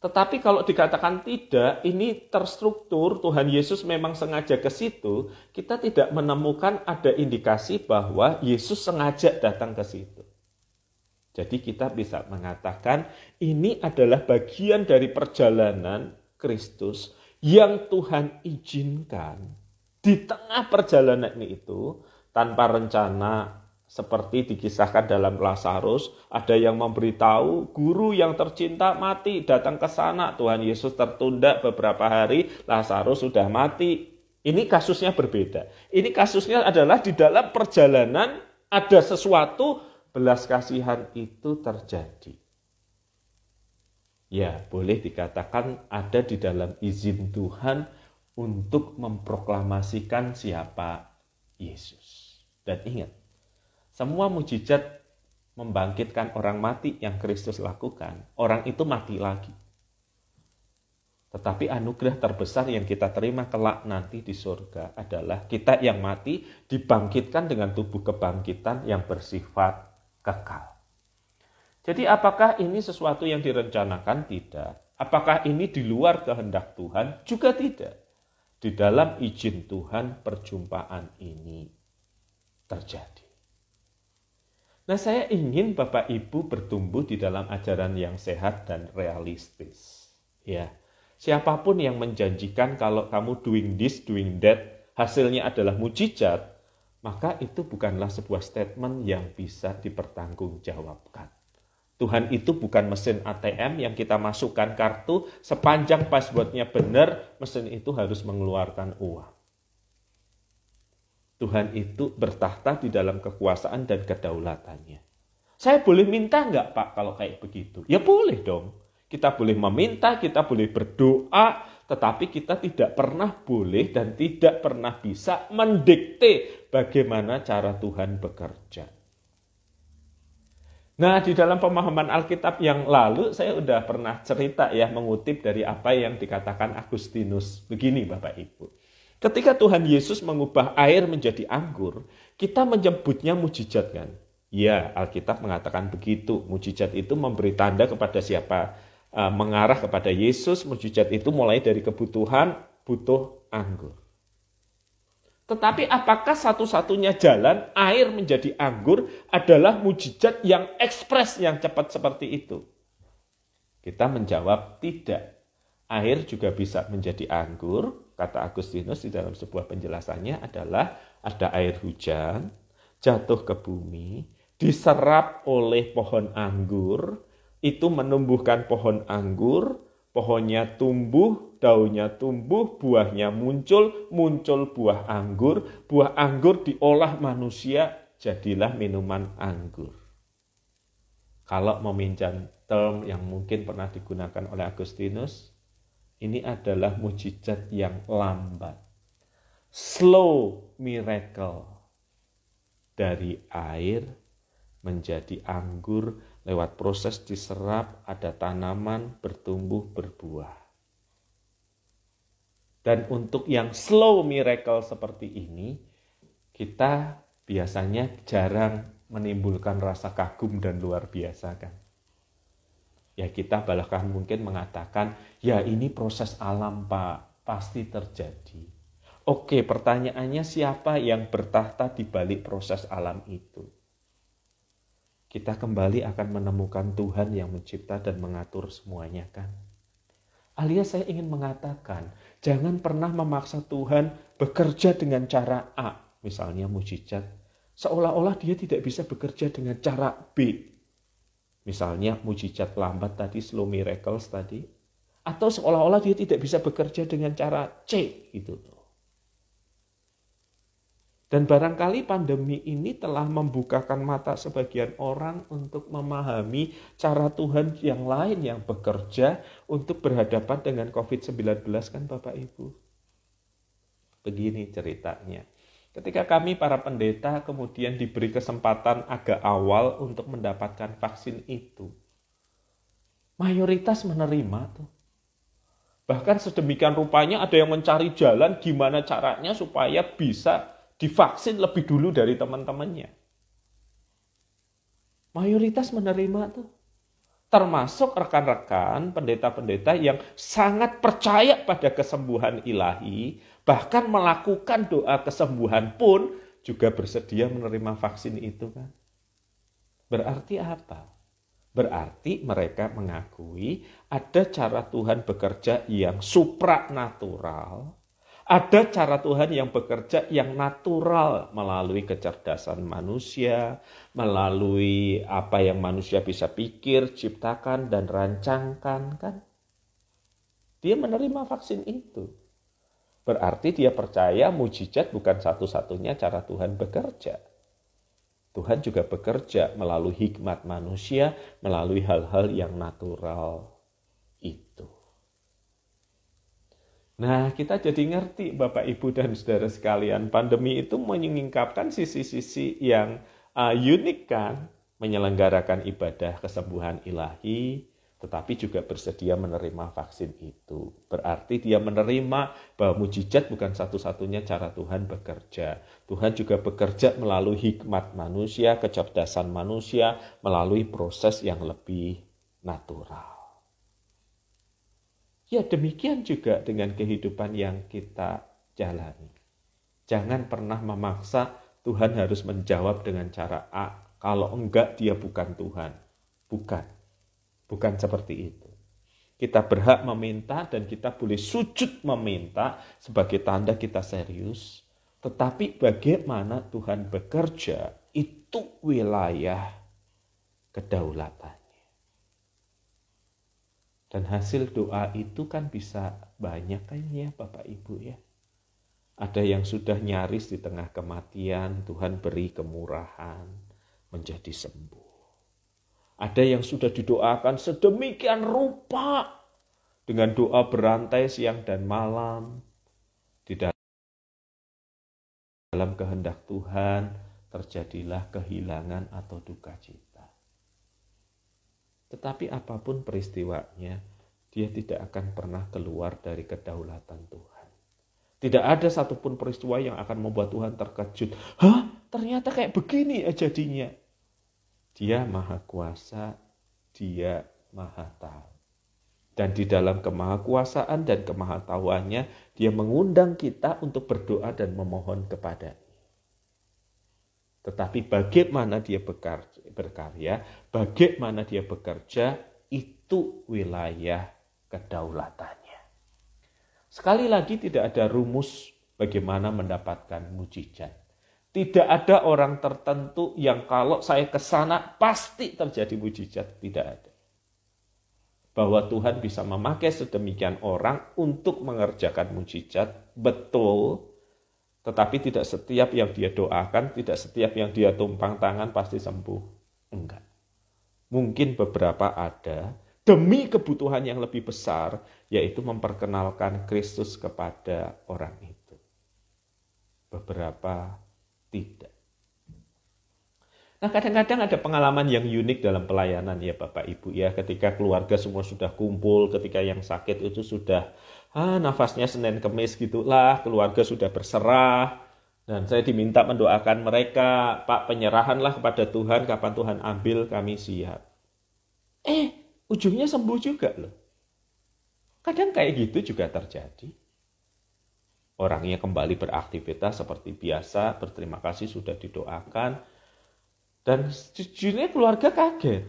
Tetapi kalau dikatakan tidak, ini terstruktur, Tuhan Yesus memang sengaja ke situ, kita tidak menemukan ada indikasi bahwa Yesus sengaja datang ke situ. Jadi kita bisa mengatakan ini adalah bagian dari perjalanan Kristus yang Tuhan izinkan di tengah perjalanan ini itu tanpa rencana seperti dikisahkan dalam Lazarus, ada yang memberitahu guru yang tercinta mati datang ke sana. Tuhan Yesus tertunda beberapa hari, Lazarus sudah mati. Ini kasusnya berbeda. Ini kasusnya adalah di dalam perjalanan ada sesuatu belas kasihan itu terjadi ya boleh dikatakan ada di dalam izin Tuhan untuk memproklamasikan siapa Yesus. Dan ingat, semua mujizat membangkitkan orang mati yang Kristus lakukan, orang itu mati lagi. Tetapi anugerah terbesar yang kita terima kelak nanti di surga adalah kita yang mati dibangkitkan dengan tubuh kebangkitan yang bersifat kekal. Jadi apakah ini sesuatu yang direncanakan? Tidak. Apakah ini di luar kehendak Tuhan? Juga tidak. Di dalam izin Tuhan perjumpaan ini terjadi. Nah saya ingin Bapak Ibu bertumbuh di dalam ajaran yang sehat dan realistis. Ya, siapapun yang menjanjikan kalau kamu doing this, doing that, hasilnya adalah mujizat, maka itu bukanlah sebuah statement yang bisa dipertanggungjawabkan. Tuhan itu bukan mesin ATM yang kita masukkan kartu, sepanjang passwordnya benar, mesin itu harus mengeluarkan uang. Tuhan itu bertahta di dalam kekuasaan dan kedaulatannya. Saya boleh minta enggak Pak kalau kayak begitu? Ya boleh dong. Kita boleh meminta, kita boleh berdoa, tetapi kita tidak pernah boleh dan tidak pernah bisa mendikte bagaimana cara Tuhan bekerja. Nah, di dalam pemahaman Alkitab yang lalu saya sudah pernah cerita ya mengutip dari apa yang dikatakan Agustinus. Begini Bapak Ibu. Ketika Tuhan Yesus mengubah air menjadi anggur, kita menyebutnya mujizat kan? Ya, Alkitab mengatakan begitu. Mujizat itu memberi tanda kepada siapa eh, mengarah kepada Yesus. Mujizat itu mulai dari kebutuhan butuh anggur. Tetapi apakah satu-satunya jalan air menjadi anggur adalah mujizat yang ekspres yang cepat seperti itu? Kita menjawab tidak. Air juga bisa menjadi anggur, kata Agustinus di dalam sebuah penjelasannya adalah ada air hujan, jatuh ke bumi, diserap oleh pohon anggur, itu menumbuhkan pohon anggur, pohonnya tumbuh, daunnya tumbuh, buahnya muncul, muncul buah anggur, buah anggur diolah manusia, jadilah minuman anggur. Kalau meminjam term yang mungkin pernah digunakan oleh Agustinus, ini adalah mujizat yang lambat. Slow miracle dari air menjadi anggur lewat proses diserap ada tanaman bertumbuh berbuah. Dan untuk yang slow miracle seperti ini, kita biasanya jarang menimbulkan rasa kagum dan luar biasa kan. Ya kita bahkan mungkin mengatakan, ya ini proses alam Pak, pasti terjadi. Oke, pertanyaannya siapa yang bertahta di balik proses alam itu? Kita kembali akan menemukan Tuhan yang mencipta dan mengatur semuanya kan. Alias saya ingin mengatakan, Jangan pernah memaksa Tuhan bekerja dengan cara A, misalnya mujizat, seolah-olah dia tidak bisa bekerja dengan cara B. Misalnya mujizat lambat tadi, slow miracles tadi, atau seolah-olah dia tidak bisa bekerja dengan cara C gitu. Dan barangkali pandemi ini telah membukakan mata sebagian orang untuk memahami cara Tuhan yang lain yang bekerja untuk berhadapan dengan COVID-19 kan Bapak Ibu. Begini ceritanya. Ketika kami para pendeta kemudian diberi kesempatan agak awal untuk mendapatkan vaksin itu, mayoritas menerima tuh. Bahkan sedemikian rupanya ada yang mencari jalan gimana caranya supaya bisa divaksin lebih dulu dari teman-temannya. Mayoritas menerima tuh. Termasuk rekan-rekan pendeta-pendeta yang sangat percaya pada kesembuhan ilahi, bahkan melakukan doa kesembuhan pun juga bersedia menerima vaksin itu kan. Berarti apa? Berarti mereka mengakui ada cara Tuhan bekerja yang supranatural, ada cara Tuhan yang bekerja yang natural melalui kecerdasan manusia, melalui apa yang manusia bisa pikir, ciptakan dan rancangkan kan. Dia menerima vaksin itu. Berarti dia percaya mujizat bukan satu-satunya cara Tuhan bekerja. Tuhan juga bekerja melalui hikmat manusia, melalui hal-hal yang natural. Nah, kita jadi ngerti Bapak Ibu dan Saudara sekalian, pandemi itu menyingkapkan sisi-sisi yang uh, unik kan, menyelenggarakan ibadah kesembuhan ilahi, tetapi juga bersedia menerima vaksin itu. Berarti dia menerima bahwa mujizat bukan satu-satunya cara Tuhan bekerja. Tuhan juga bekerja melalui hikmat manusia, kecerdasan manusia, melalui proses yang lebih natural. Ya demikian juga dengan kehidupan yang kita jalani. Jangan pernah memaksa Tuhan harus menjawab dengan cara A. Kalau enggak dia bukan Tuhan. Bukan. Bukan seperti itu. Kita berhak meminta dan kita boleh sujud meminta sebagai tanda kita serius. Tetapi bagaimana Tuhan bekerja itu wilayah kedaulatan. Dan hasil doa itu kan bisa banyak kan ya Bapak Ibu ya. Ada yang sudah nyaris di tengah kematian, Tuhan beri kemurahan, menjadi sembuh. Ada yang sudah didoakan sedemikian rupa dengan doa berantai siang dan malam di dalam kehendak Tuhan terjadilah kehilangan atau duka cita. Tetapi apapun peristiwanya, dia tidak akan pernah keluar dari kedaulatan Tuhan. Tidak ada satupun peristiwa yang akan membuat Tuhan terkejut. Hah? Ternyata kayak begini ya jadinya. Dia maha kuasa, dia maha tahu. Dan di dalam kemahakuasaan dan kemahatauannya dia mengundang kita untuk berdoa dan memohon kepadanya. Tetapi bagaimana dia bekerja? berkarya, bagaimana dia bekerja, itu wilayah kedaulatannya. Sekali lagi tidak ada rumus bagaimana mendapatkan mujizat. Tidak ada orang tertentu yang kalau saya ke sana pasti terjadi mujizat, tidak ada. Bahwa Tuhan bisa memakai sedemikian orang untuk mengerjakan mujizat, betul, tetapi tidak setiap yang dia doakan, tidak setiap yang dia tumpang tangan pasti sembuh. Enggak. Mungkin beberapa ada demi kebutuhan yang lebih besar, yaitu memperkenalkan Kristus kepada orang itu. Beberapa tidak. Nah, kadang-kadang ada pengalaman yang unik dalam pelayanan ya Bapak Ibu ya, ketika keluarga semua sudah kumpul, ketika yang sakit itu sudah ah nafasnya Senin Kemis gitulah, keluarga sudah berserah, dan saya diminta mendoakan mereka, Pak penyerahanlah kepada Tuhan, kapan Tuhan ambil kami siap. Eh, ujungnya sembuh juga loh. Kadang kayak gitu juga terjadi. Orangnya kembali beraktivitas seperti biasa, berterima kasih sudah didoakan. Dan sejujurnya keluarga kaget.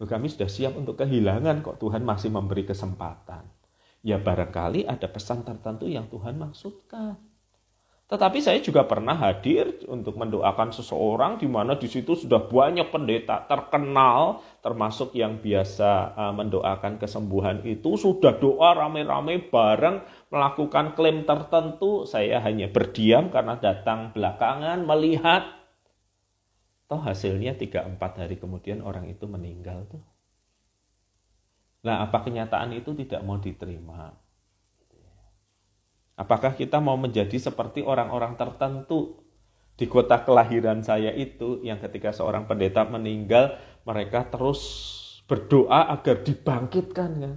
kami sudah siap untuk kehilangan kok Tuhan masih memberi kesempatan. Ya barangkali ada pesan tertentu yang Tuhan maksudkan. Tetapi saya juga pernah hadir untuk mendoakan seseorang di mana di situ sudah banyak pendeta terkenal termasuk yang biasa eh, mendoakan kesembuhan itu sudah doa rame-rame bareng melakukan klaim tertentu saya hanya berdiam karena datang belakangan melihat toh hasilnya 3 4 hari kemudian orang itu meninggal tuh. Nah, apa kenyataan itu tidak mau diterima? Apakah kita mau menjadi seperti orang-orang tertentu di kota kelahiran saya itu yang ketika seorang pendeta meninggal mereka terus berdoa agar dibangkitkan kan?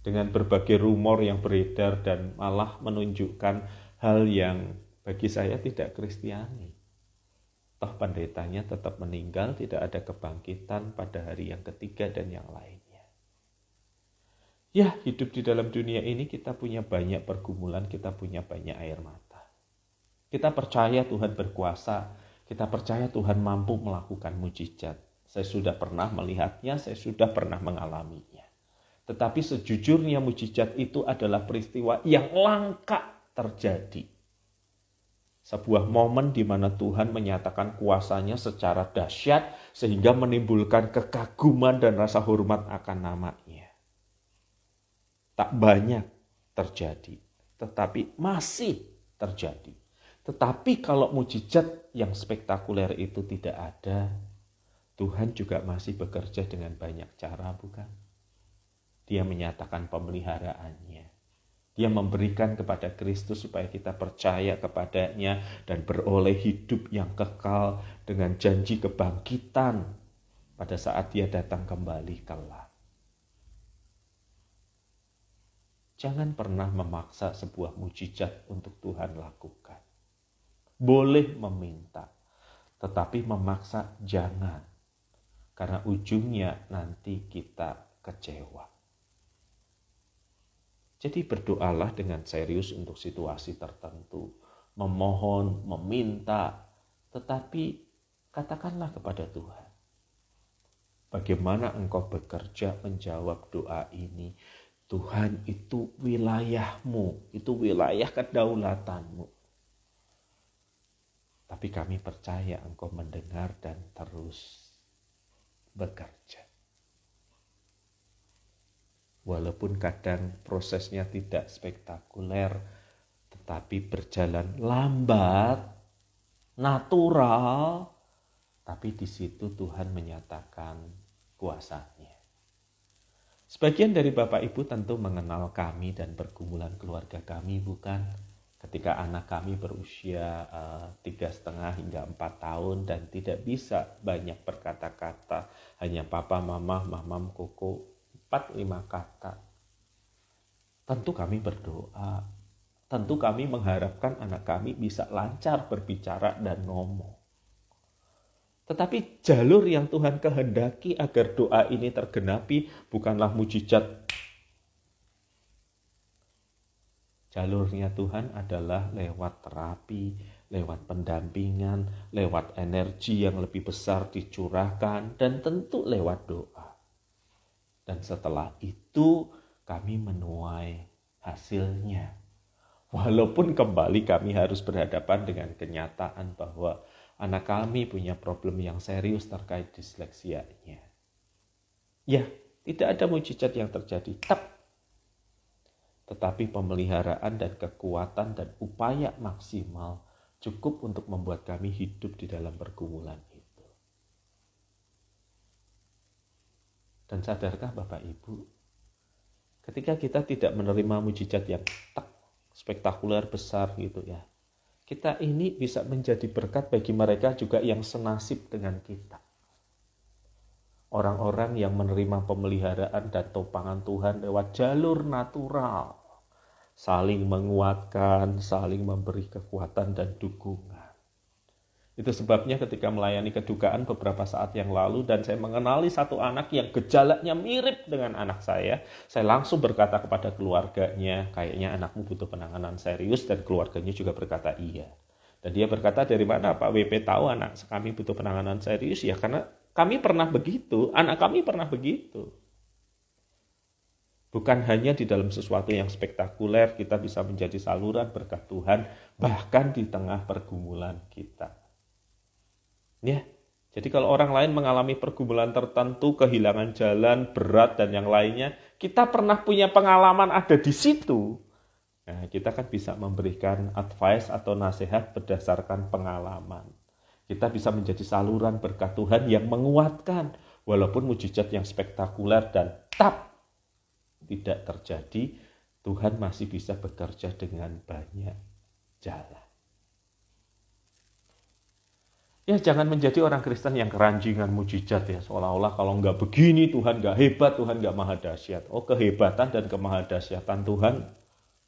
Dengan berbagai rumor yang beredar dan malah menunjukkan hal yang bagi saya tidak kristiani. Toh pendetanya tetap meninggal, tidak ada kebangkitan pada hari yang ketiga dan yang lain. Ya, hidup di dalam dunia ini kita punya banyak pergumulan, kita punya banyak air mata. Kita percaya Tuhan berkuasa, kita percaya Tuhan mampu melakukan mujizat. Saya sudah pernah melihatnya, saya sudah pernah mengalaminya. Tetapi sejujurnya mujizat itu adalah peristiwa yang langka terjadi. Sebuah momen di mana Tuhan menyatakan kuasanya secara dahsyat sehingga menimbulkan kekaguman dan rasa hormat akan namanya tak banyak terjadi, tetapi masih terjadi. Tetapi kalau mujizat yang spektakuler itu tidak ada, Tuhan juga masih bekerja dengan banyak cara, bukan? Dia menyatakan pemeliharaannya. Dia memberikan kepada Kristus supaya kita percaya kepadanya dan beroleh hidup yang kekal dengan janji kebangkitan pada saat dia datang kembali kelak. Jangan pernah memaksa sebuah mujizat untuk Tuhan lakukan. Boleh meminta, tetapi memaksa jangan. Karena ujungnya nanti kita kecewa. Jadi berdoalah dengan serius untuk situasi tertentu. Memohon, meminta, tetapi katakanlah kepada Tuhan. Bagaimana engkau bekerja menjawab doa ini? Tuhan itu wilayahmu, itu wilayah kedaulatanmu. Tapi kami percaya engkau mendengar dan terus bekerja. Walaupun kadang prosesnya tidak spektakuler, tetapi berjalan lambat, natural, tapi di situ Tuhan menyatakan kuasanya. Sebagian dari Bapak Ibu tentu mengenal kami dan pergumulan keluarga kami, bukan? Ketika anak kami berusia eh, tiga setengah hingga empat tahun dan tidak bisa banyak berkata-kata, hanya papa, mama, mamam, koko, empat lima kata. Tentu kami berdoa, tentu kami mengharapkan anak kami bisa lancar berbicara dan ngomong. Tetapi jalur yang Tuhan kehendaki agar doa ini tergenapi bukanlah mujizat. Jalurnya Tuhan adalah lewat terapi, lewat pendampingan, lewat energi yang lebih besar dicurahkan, dan tentu lewat doa. Dan setelah itu kami menuai hasilnya. Walaupun kembali kami harus berhadapan dengan kenyataan bahwa anak kami punya problem yang serius terkait disleksianya. Ya, tidak ada mujizat yang terjadi. Tep. Tetapi pemeliharaan dan kekuatan dan upaya maksimal cukup untuk membuat kami hidup di dalam pergumulan itu. Dan sadarkah Bapak Ibu, ketika kita tidak menerima mujizat yang tak spektakuler besar gitu ya, kita ini bisa menjadi berkat bagi mereka juga yang senasib dengan kita. Orang-orang yang menerima pemeliharaan dan topangan Tuhan lewat jalur natural, saling menguatkan, saling memberi kekuatan dan dukungan. Itu sebabnya ketika melayani kedukaan beberapa saat yang lalu dan saya mengenali satu anak yang gejalanya mirip dengan anak saya, saya langsung berkata kepada keluarganya, kayaknya anakmu butuh penanganan serius dan keluarganya juga berkata iya. Dan dia berkata dari mana Pak WP tahu anak kami butuh penanganan serius ya karena kami pernah begitu, anak kami pernah begitu. Bukan hanya di dalam sesuatu yang spektakuler kita bisa menjadi saluran berkat Tuhan, bahkan di tengah pergumulan kita. Ya. Jadi kalau orang lain mengalami pergumulan tertentu, kehilangan jalan, berat dan yang lainnya, kita pernah punya pengalaman ada di situ. Nah, kita kan bisa memberikan advice atau nasihat berdasarkan pengalaman. Kita bisa menjadi saluran berkat Tuhan yang menguatkan walaupun mujizat yang spektakuler dan tap tidak terjadi, Tuhan masih bisa bekerja dengan banyak jalan. Ya jangan menjadi orang Kristen yang keranjingan mujizat ya. Seolah-olah kalau nggak begini Tuhan nggak hebat, Tuhan nggak maha dahsyat. Oh kehebatan dan kemahadasyatan Tuhan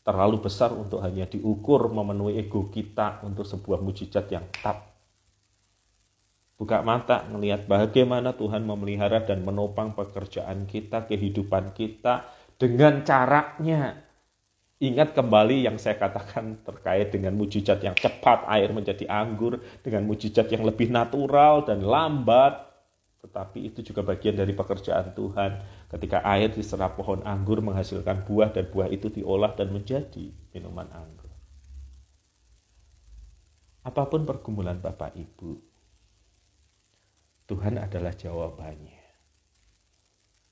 terlalu besar untuk hanya diukur memenuhi ego kita untuk sebuah mujizat yang tak Buka mata, melihat bagaimana Tuhan memelihara dan menopang pekerjaan kita, kehidupan kita dengan caranya Ingat kembali yang saya katakan terkait dengan mujizat yang cepat air menjadi anggur, dengan mujizat yang lebih natural dan lambat. Tetapi itu juga bagian dari pekerjaan Tuhan. Ketika air diserap pohon anggur menghasilkan buah dan buah itu diolah dan menjadi minuman anggur. Apapun pergumulan Bapak Ibu, Tuhan adalah jawabannya.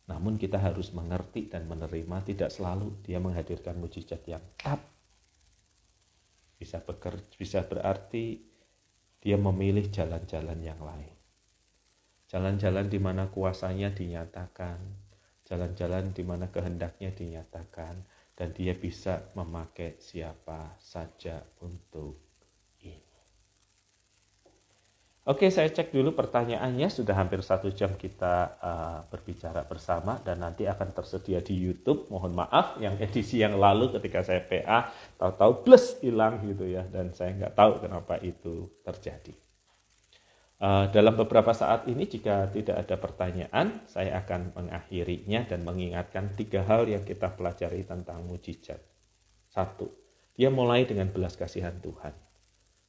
Namun kita harus mengerti dan menerima tidak selalu dia menghadirkan mujizat yang tap. Bisa bekerja, bisa berarti dia memilih jalan-jalan yang lain. Jalan-jalan di mana kuasanya dinyatakan, jalan-jalan di mana kehendaknya dinyatakan, dan dia bisa memakai siapa saja untuk Oke, saya cek dulu pertanyaannya. Sudah hampir satu jam kita uh, berbicara bersama dan nanti akan tersedia di YouTube. Mohon maaf, yang edisi yang lalu ketika saya PA, tahu-tahu plus hilang gitu ya. Dan saya nggak tahu kenapa itu terjadi. Uh, dalam beberapa saat ini, jika tidak ada pertanyaan, saya akan mengakhirinya dan mengingatkan tiga hal yang kita pelajari tentang mujizat. Satu, dia mulai dengan belas kasihan Tuhan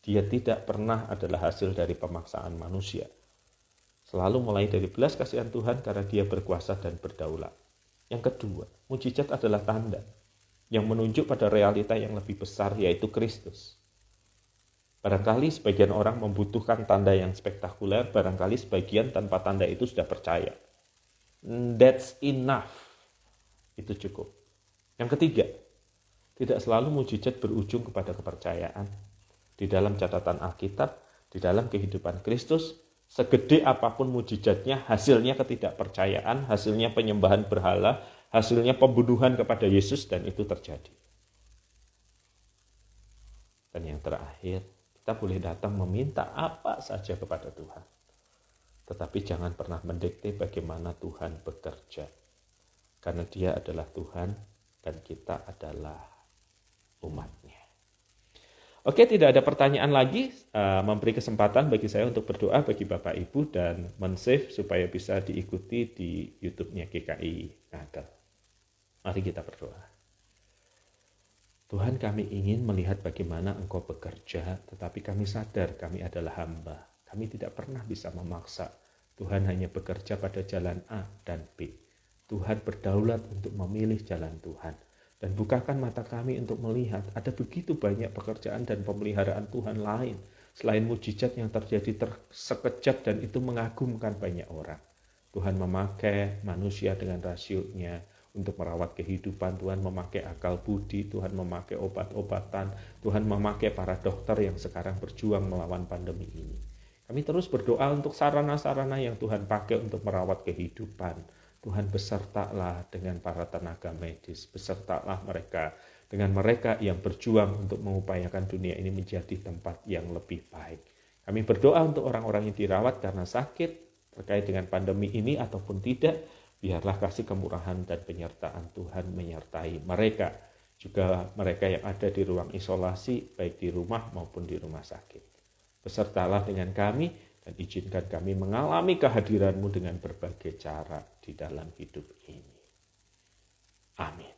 dia tidak pernah adalah hasil dari pemaksaan manusia. Selalu mulai dari belas kasihan Tuhan karena dia berkuasa dan berdaulat. Yang kedua, mujizat adalah tanda yang menunjuk pada realita yang lebih besar yaitu Kristus. Barangkali sebagian orang membutuhkan tanda yang spektakuler, barangkali sebagian tanpa tanda itu sudah percaya. Mm, that's enough. Itu cukup. Yang ketiga, tidak selalu mujizat berujung kepada kepercayaan di dalam catatan Alkitab, di dalam kehidupan Kristus, segede apapun mujizatnya, hasilnya ketidakpercayaan, hasilnya penyembahan berhala, hasilnya pembunuhan kepada Yesus dan itu terjadi. Dan yang terakhir, kita boleh datang meminta apa saja kepada Tuhan. Tetapi jangan pernah mendekte bagaimana Tuhan bekerja. Karena dia adalah Tuhan dan kita adalah umat. Oke, tidak ada pertanyaan lagi. Uh, memberi kesempatan bagi saya untuk berdoa bagi Bapak Ibu dan men-save supaya bisa diikuti di YouTube-nya GKI Ngagel. Mari kita berdoa. Tuhan kami ingin melihat bagaimana Engkau bekerja, tetapi kami sadar kami adalah hamba. Kami tidak pernah bisa memaksa. Tuhan hanya bekerja pada jalan A dan B. Tuhan berdaulat untuk memilih jalan Tuhan. Dan bukakan mata kami untuk melihat ada begitu banyak pekerjaan dan pemeliharaan Tuhan lain selain mujizat yang terjadi sekejap dan itu mengagumkan banyak orang. Tuhan memakai manusia dengan rasionya untuk merawat kehidupan, Tuhan memakai akal budi, Tuhan memakai obat-obatan, Tuhan memakai para dokter yang sekarang berjuang melawan pandemi ini. Kami terus berdoa untuk sarana-sarana yang Tuhan pakai untuk merawat kehidupan, Tuhan besertalah dengan para tenaga medis, besertalah mereka dengan mereka yang berjuang untuk mengupayakan dunia ini menjadi tempat yang lebih baik. Kami berdoa untuk orang-orang yang dirawat karena sakit terkait dengan pandemi ini ataupun tidak, biarlah kasih kemurahan dan penyertaan Tuhan menyertai mereka, juga mereka yang ada di ruang isolasi baik di rumah maupun di rumah sakit. Besertalah dengan kami dan izinkan kami mengalami kehadiranmu dengan berbagai cara di dalam hidup ini. Amin.